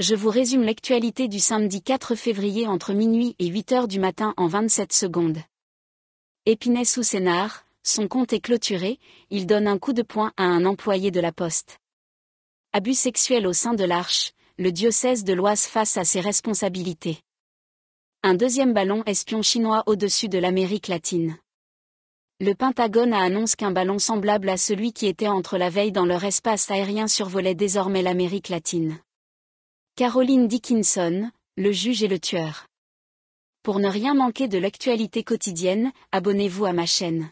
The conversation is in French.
Je vous résume l'actualité du samedi 4 février entre minuit et 8 heures du matin en 27 secondes. Épinay sous Sénard, son compte est clôturé, il donne un coup de poing à un employé de la poste. Abus sexuel au sein de l'Arche, le diocèse de l'Oise face à ses responsabilités. Un deuxième ballon espion chinois au-dessus de l'Amérique latine. Le Pentagone a annoncé qu'un ballon semblable à celui qui était entre la veille dans leur espace aérien survolait désormais l'Amérique latine. Caroline Dickinson, le juge et le tueur. Pour ne rien manquer de l'actualité quotidienne, abonnez-vous à ma chaîne.